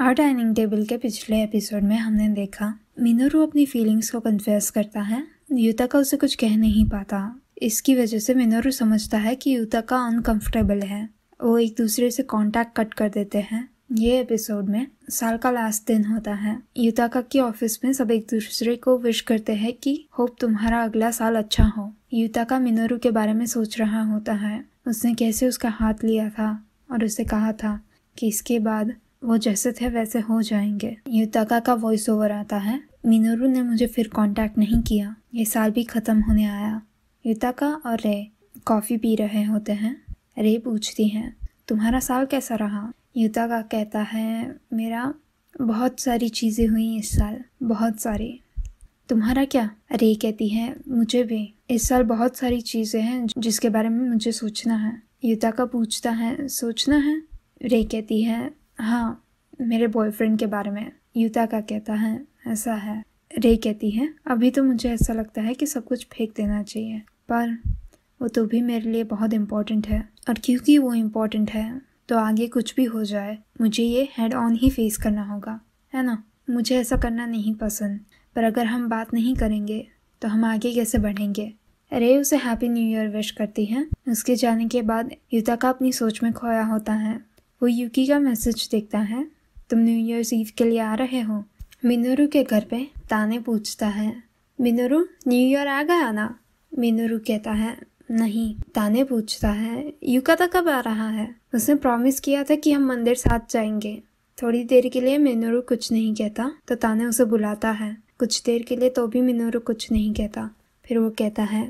Are dining table के पिछले episode में हमने देखा मिनोरू अपनी फीलिंग्स को कन्फेस करता है युतका उसे कुछ कह नहीं पाता इसकी वजह से मिनोरू समझता है कि युतका अनकंफर्टेबल है वो एक दूसरे से कांटेक्ट कट कर देते हैं ये एपिसोड में साल का लास्ट दिन होता है युताका के ऑफिस में सब एक दूसरे को विश करते हैं कि होप तुम्हारा अगला साल अच्छा हो युताका मिनोरू के बारे में सोच रहा होता है उसने कैसे उसका हाथ लिया था और उसे कहा था कि इसके बाद वो जैसे थे वैसे हो जाएंगे युताका का वॉइस ओवर आता है मिनोरू ने मुझे फिर कांटेक्ट नहीं किया ये साल भी ख़त्म होने आया युताका और रे कॉफ़ी पी रहे होते हैं रे पूछती हैं तुम्हारा साल कैसा रहा युताका कहता है मेरा बहुत सारी चीज़ें हुई इस साल बहुत सारी तुम्हारा क्या रे कहती है मुझे भी इस साल बहुत सारी चीज़ें हैं जिसके बारे में मुझे सोचना है युताका पूछता है सोचना है रे कहती है हाँ मेरे बॉयफ्रेंड के बारे में युता का कहता है ऐसा है रे कहती है अभी तो मुझे ऐसा लगता है कि सब कुछ फेंक देना चाहिए पर वो तो भी मेरे लिए बहुत इम्पोर्टेंट है और क्योंकि वो इम्पोर्टेंट है तो आगे कुछ भी हो जाए मुझे ये हेड ऑन ही फेस करना होगा है ना मुझे ऐसा करना नहीं पसंद पर अगर हम बात नहीं करेंगे तो हम आगे कैसे बढ़ेंगे रे उसे हैप्पी न्यू ईयर विश करती है उसके जाने के बाद युता का अपनी सोच में खोया होता है वो यूकी का मैसेज देखता है तुम न्यू ईयर्स ईव के लिए आ रहे हो मिनोरू के घर पे ताने पूछता है मिनोरू न्यू ईयर आ गया ना मिनोरू कहता है नहीं ताने पूछता है तो कब आ रहा है उसने प्रॉमिस किया था कि हम मंदिर साथ जाएंगे थोड़ी देर के लिए मिनोरू कुछ नहीं कहता तो ताने उसे बुलाता है कुछ देर के लिए तो भी मिनोरू कुछ नहीं कहता फिर वो कहता है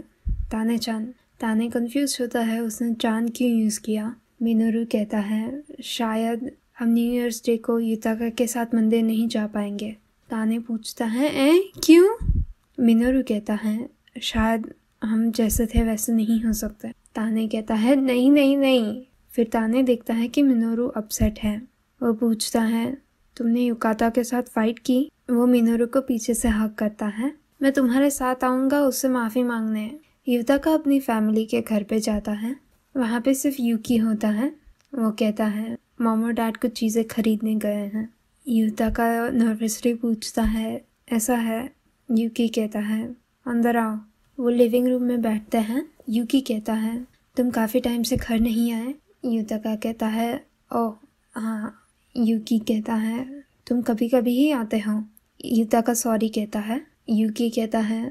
ताने चान ताने कंफ्यूज होता है उसने चांद क्यों यूज़ किया मिनोरू कहता है शायद हम न्यू ईयर्स डे को युताका के साथ मंदिर नहीं जा पाएंगे ताने पूछता है ए क्यों मिनोरू कहता है शायद हम जैसे थे वैसे नहीं हो सकते ताने कहता है नहीं नहीं नहीं फिर ताने देखता है कि मिनोरू अपसेट है वो पूछता है तुमने युकाता के साथ फाइट की वो मिनोरू को पीछे से हक करता है मैं तुम्हारे साथ आऊँगा उससे माफ़ी मांगने युता का अपनी फैमिली के घर पे जाता है वहाँ पे सिर्फ यूकी होता है वो कहता है मामो डैड कुछ चीज़ें खरीदने गए हैं युता का नर्वसली पूछता है ऐसा है यूकी कहता है अंदर आओ वो लिविंग रूम में बैठते हैं यूकी कहता है तुम काफ़ी टाइम से घर नहीं आए का कहता है ओ हाँ यूकी कहता है तुम कभी कभी ही आते हो युता का सॉरी कहता है यूकी कहता है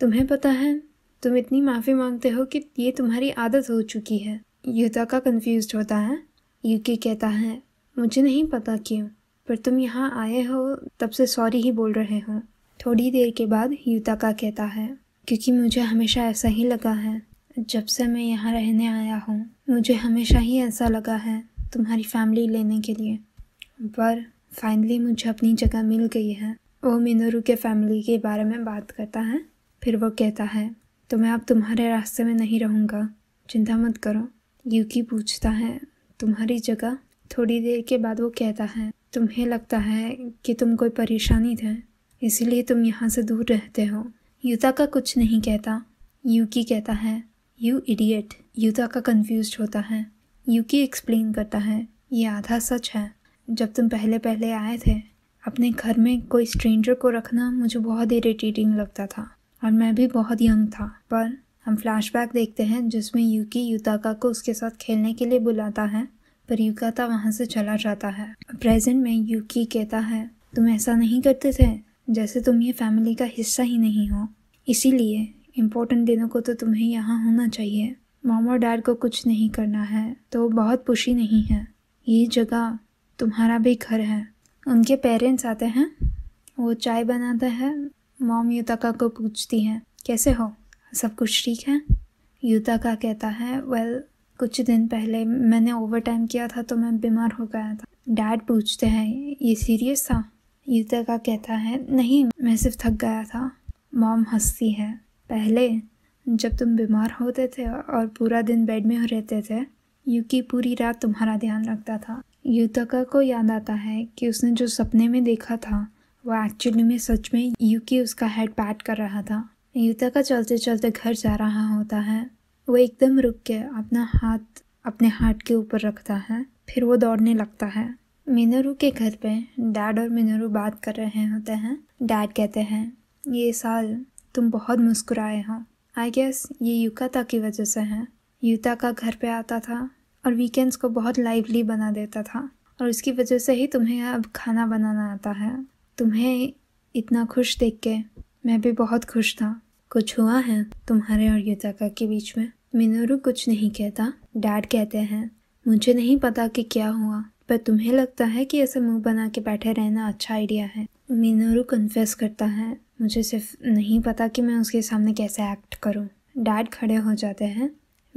तुम्हें पता है तुम इतनी माफ़ी मांगते हो कि ये तुम्हारी आदत हो चुकी है युताका कन्फ्यूज होता है यूके कहता है मुझे नहीं पता क्यों पर तुम यहाँ आए हो तब से सॉरी ही बोल रहे हो थोड़ी देर के बाद युताका कहता है क्योंकि मुझे हमेशा ऐसा ही लगा है जब से मैं यहाँ रहने आया हूँ मुझे हमेशा ही ऐसा लगा है तुम्हारी फैमिली लेने के लिए पर फाइनली मुझे अपनी जगह मिल गई है वो मिनोरू के फैमिली के बारे में बात करता है फिर वो कहता है तो मैं अब तुम्हारे रास्ते में नहीं रहूँगा चिंता मत करो युकी पूछता है तुम्हारी जगह थोड़ी देर के बाद वो कहता है तुम्हें लगता है कि तुम कोई परेशानी थे इसलिए तुम यहाँ से दूर रहते हो युता का कुछ नहीं कहता युकी कहता है यू इडियट युता का कन्फ्यूज होता है युकी एक्सप्लेन करता है ये आधा सच है जब तुम पहले पहले आए थे अपने घर में कोई स्ट्रेंजर को रखना मुझे बहुत इरीटेटिंग लगता था और मैं भी बहुत यंग था पर हम फ्लैशबैक देखते हैं जिसमें यूकी युताका को उसके साथ खेलने के लिए बुलाता है पर युकाता वहाँ से चला जाता है प्रेजेंट में यूकी कहता है तुम ऐसा नहीं करते थे जैसे तुम ये फैमिली का हिस्सा ही नहीं हो इसीलिए इम्पोर्टेंट दिनों को तो तुम्हें यहाँ होना चाहिए मॉम और डैड को कुछ नहीं करना है तो वो बहुत खुशी नहीं है ये जगह तुम्हारा भी घर है उनके पेरेंट्स आते हैं वो चाय बनाता है मॉम युताका को पूछती हैं कैसे हो सब कुछ ठीक है युताका कहता है वेल well, कुछ दिन पहले मैंने ओवर टाइम किया था तो मैं बीमार हो गया था डैड पूछते हैं ये सीरियस था युताका कहता है नहीं मैं सिर्फ थक गया था मॉम हंसती है पहले जब तुम बीमार होते थे और पूरा दिन बेड में हो रहते थे युकी पूरी रात तुम्हारा ध्यान रखता था युतका को याद आता है कि उसने जो सपने में देखा था वह एक्चुअली में सच में यूकी उसका हेड पैट कर रहा था का चलते चलते घर जा रहा होता है वो एकदम रुक के अपना हाथ अपने हाथ के ऊपर रखता है फिर वो दौड़ने लगता है मीनरू के घर पे डैड और मीनरू बात कर रहे होते हैं डैड कहते हैं ये साल तुम बहुत मुस्कुराए हो आई गेस ये युकाता की वजह से है युता का घर पे आता था और वीकेंड्स को बहुत लाइवली बना देता था और उसकी वजह से ही तुम्हें अब खाना बनाना आता है तुम्हें इतना खुश देख के मैं भी बहुत खुश था कुछ हुआ है तुम्हारे और युताका के बीच में मिनोरू कुछ नहीं कहता डैड कहते हैं मुझे नहीं पता कि क्या हुआ पर तुम्हें लगता है कि ऐसे मुंह बना के बैठे रहना अच्छा आइडिया है मिनोरू कन्फेस करता है मुझे सिर्फ नहीं पता कि मैं उसके सामने कैसे एक्ट करूं। डैड खड़े हो जाते हैं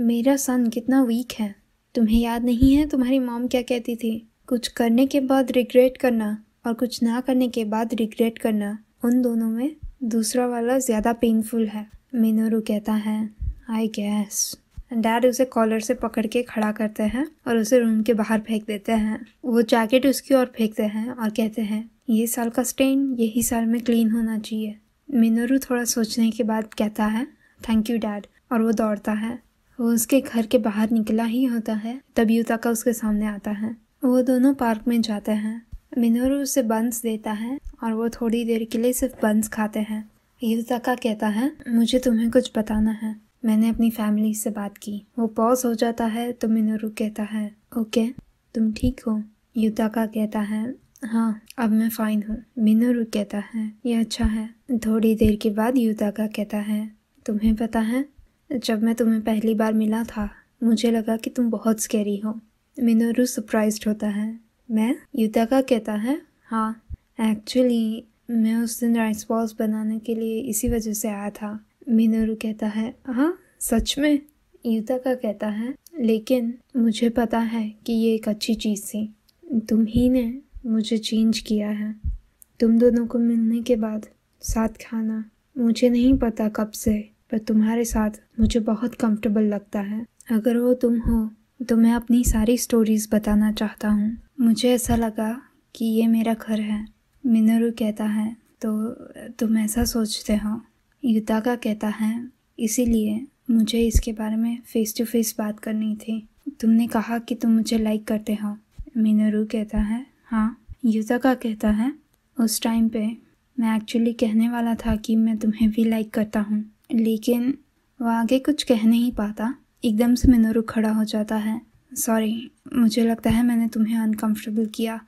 मेरा सन कितना वीक है तुम्हें याद नहीं है तुम्हारी मॉम क्या कहती थी कुछ करने के बाद रिग्रेट करना और कुछ ना करने के बाद रिग्रेट करना उन दोनों में दूसरा वाला ज़्यादा पेनफुल है मीनोरू कहता है आई गैस डैड उसे कॉलर से पकड़ के खड़ा करते हैं और उसे रूम के बाहर फेंक देते हैं वो जैकेट उसकी ओर फेंकते हैं और कहते हैं ये साल का स्टेन यही साल में क्लीन होना चाहिए मिनोरू थोड़ा सोचने के बाद कहता है थैंक यू डैड और वो दौड़ता है वो उसके घर के बाहर निकला ही होता है तभी यूताका उसके सामने आता है वो दोनों पार्क में जाते हैं मिनोरू उसे बंस देता है और वो थोड़ी देर के लिए सिर्फ बंस खाते हैं युजाका कहता है मुझे तुम्हें कुछ बताना है मैंने अपनी फैमिली से बात की वो पॉज हो जाता है तो मिनोरू कहता है ओके तुम ठीक हो युताका कहता है हाँ अब मैं फ़ाइन हूँ मिनोरू कहता है यह अच्छा है थोड़ी देर के बाद युताका कहता है तुम्हें पता है जब मैं तुम्हें पहली बार मिला था मुझे लगा कि तुम बहुत स्कैरी हो मिनोरू सरप्राइज होता है मैं युताका कहता है हाँ एक्चुअली मैं उस दिन राइस बॉल्स बनाने के लिए इसी वजह से आया था मीनू कहता है हाँ सच में युताका कहता है लेकिन मुझे पता है कि ये एक अच्छी चीज़ थी तुम ही ने मुझे चेंज किया है तुम दोनों को मिलने के बाद साथ खाना मुझे नहीं पता कब से पर तुम्हारे साथ मुझे बहुत कंफर्टेबल लगता है अगर वो तुम हो तो मैं अपनी सारी स्टोरीज़ बताना चाहता हूँ मुझे ऐसा लगा कि ये मेरा घर है मिनरू कहता है तो तुम ऐसा सोचते हो युताका कहता है इसीलिए मुझे इसके बारे में फ़ेस टू फेस बात करनी थी तुमने कहा कि तुम मुझे लाइक करते हो मिनरू कहता है हाँ युताका कहता है उस टाइम पे मैं एक्चुअली कहने वाला था कि मैं तुम्हें भी लाइक करता हूँ लेकिन वह आगे कुछ कह नहीं पाता एकदम से मिनोरू खड़ा हो जाता है सॉरी मुझे लगता है मैंने तुम्हें अनकंफर्टेबल किया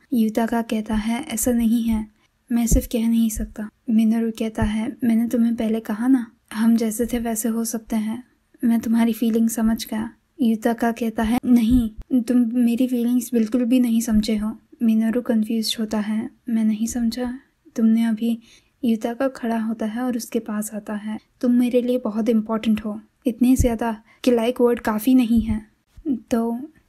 का कहता है ऐसा नहीं है मैं सिर्फ कह नहीं सकता मिनरू कहता है मैंने तुम्हें पहले कहा ना हम जैसे थे वैसे हो सकते हैं मैं तुम्हारी फीलिंग समझ गया का कहता है नहीं तुम मेरी फीलिंग्स बिल्कुल भी नहीं समझे हो मिनरू कन्फ्यूज होता है मैं नहीं समझा तुमने अभी का खड़ा होता है और उसके पास आता है तुम मेरे लिए बहुत इम्पोर्टेंट हो इतने ज़्यादा कि लाइक वर्ड काफ़ी नहीं है तो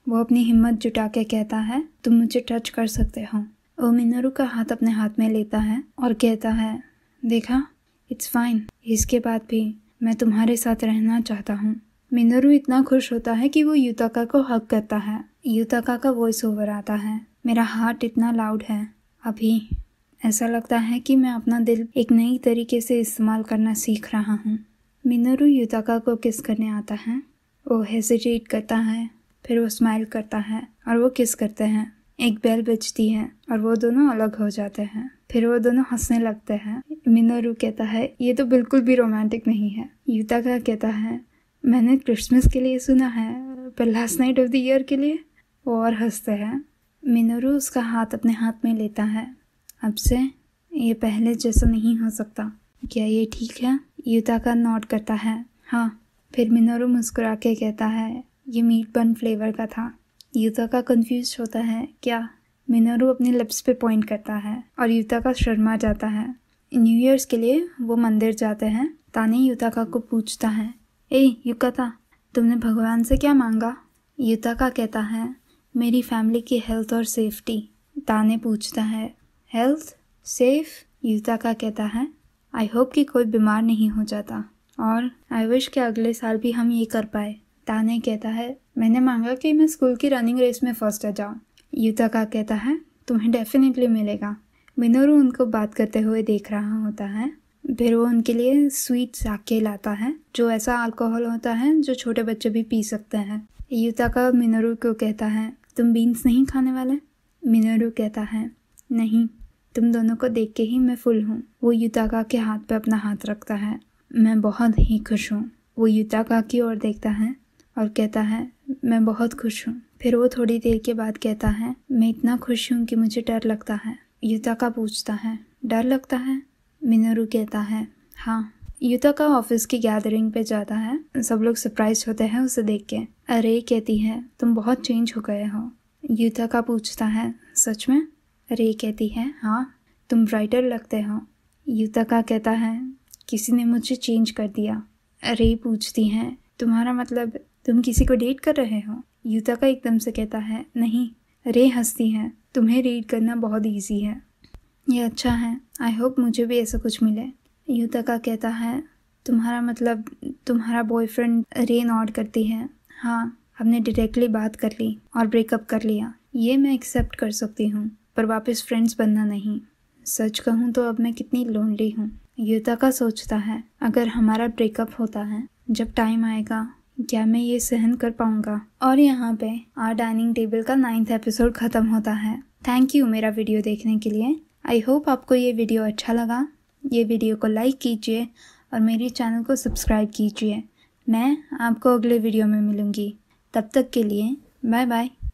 वो अपनी हिम्मत जुटा के कहता है तुम मुझे टच कर सकते हो वो मिनरू का हाथ अपने हाथ में लेता है और कहता है देखा इट्स फाइन इसके बाद भी मैं तुम्हारे साथ रहना चाहता हूँ मिनरू इतना खुश होता है कि वो युताका को हक करता है युताका का वॉइस ओवर आता है मेरा हार्ट इतना लाउड है अभी ऐसा लगता है कि मैं अपना दिल एक नई तरीके से इस्तेमाल करना सीख रहा हूँ मिनरू युताका को किस करने आता है वो हेजिटेट करता है फिर वो स्माइल करता है और वो किस करते हैं एक बेल बजती है और वो दोनों अलग हो जाते हैं फिर वो दोनों हंसने लगते हैं मिनोरू कहता है ये तो बिल्कुल भी रोमांटिक नहीं है युता का कहता है मैंने क्रिसमस के लिए सुना है पर last night of the year के लिए वो और हंसते हैं मिनोरू उसका हाथ अपने हाथ में लेता है अब से ये पहले जैसा नहीं हो सकता क्या ये ठीक है युता का नोट करता है हाँ फिर मिनोरू मुस्कुरा के कहता है ये मीट बन फ्लेवर का था का कंफ्यूज होता है क्या मिनरू अपने लिप्स पे पॉइंट करता है और का शर्मा जाता है न्यू ईयर्स के लिए वो मंदिर जाते हैं ताने युताका को पूछता है ए युकता तुमने भगवान से क्या मांगा का कहता है मेरी फैमिली की हेल्थ और सेफ्टी ताने पूछता है हेल्थ सेफ का कहता है आई होप कि कोई बीमार नहीं हो जाता और आई विश कि अगले साल भी हम ये कर पाए ताने कहता है मैंने मांगा कि मैं स्कूल की रनिंग रेस में फर्स्ट आ जाऊँ का कहता है तुम्हें डेफिनेटली मिलेगा मिनोरू उनको बात करते हुए देख रहा होता है फिर वो उनके लिए स्वीट साके लाता है जो ऐसा अल्कोहल होता है जो छोटे बच्चे भी पी सकते हैं युताका मिनोरू को कहता है तुम बीन्स नहीं खाने वाले मिनोरू कहता है नहीं तुम दोनों को देख के ही मैं फुल हूँ वो युताका के हाथ पे अपना हाथ रखता है मैं बहुत ही खुश हूँ वो युताका की ओर देखता है और कहता है मैं बहुत खुश हूँ फिर वो थोड़ी देर के बाद कहता है मैं इतना खुश हूँ कि मुझे डर लगता है युताका पूछता है डर लगता है मिनरू कहता है हाँ युताका ऑफिस की गैदरिंग पे जाता है सब लोग सरप्राइज होते हैं उसे देख के अरे कहती है तुम बहुत चेंज हो गए हो युताका पूछता है सच में रे कहती है हाँ तुम ब्राइटर लगते हो युताका कहता है किसी ने मुझे चेंज कर दिया रे पूछती हैं तुम्हारा मतलब तुम किसी को डेट कर रहे हो का एकदम से कहता है नहीं रे हंसती है तुम्हें रीड करना बहुत ईजी है यह अच्छा है आई होप मुझे भी ऐसा कुछ मिले का कहता है तुम्हारा मतलब तुम्हारा बॉयफ्रेंड रे नॉट करती है हाँ हमने डायरेक्टली बात कर ली और ब्रेकअप कर लिया ये मैं एक्सेप्ट कर सकती हूँ पर वापस फ्रेंड्स बनना नहीं सच कहूँ तो अब मैं कितनी लोनली हूँ का सोचता है अगर हमारा ब्रेकअप होता है जब टाइम आएगा क्या मैं ये सहन कर पाऊंगा और यहाँ पे आर डाइनिंग टेबल का नाइन्थ एपिसोड ख़त्म होता है थैंक यू मेरा वीडियो देखने के लिए आई होप आपको ये वीडियो अच्छा लगा ये वीडियो को लाइक कीजिए और मेरे चैनल को सब्सक्राइब कीजिए मैं आपको अगले वीडियो में मिलूँगी तब तक के लिए बाय बाय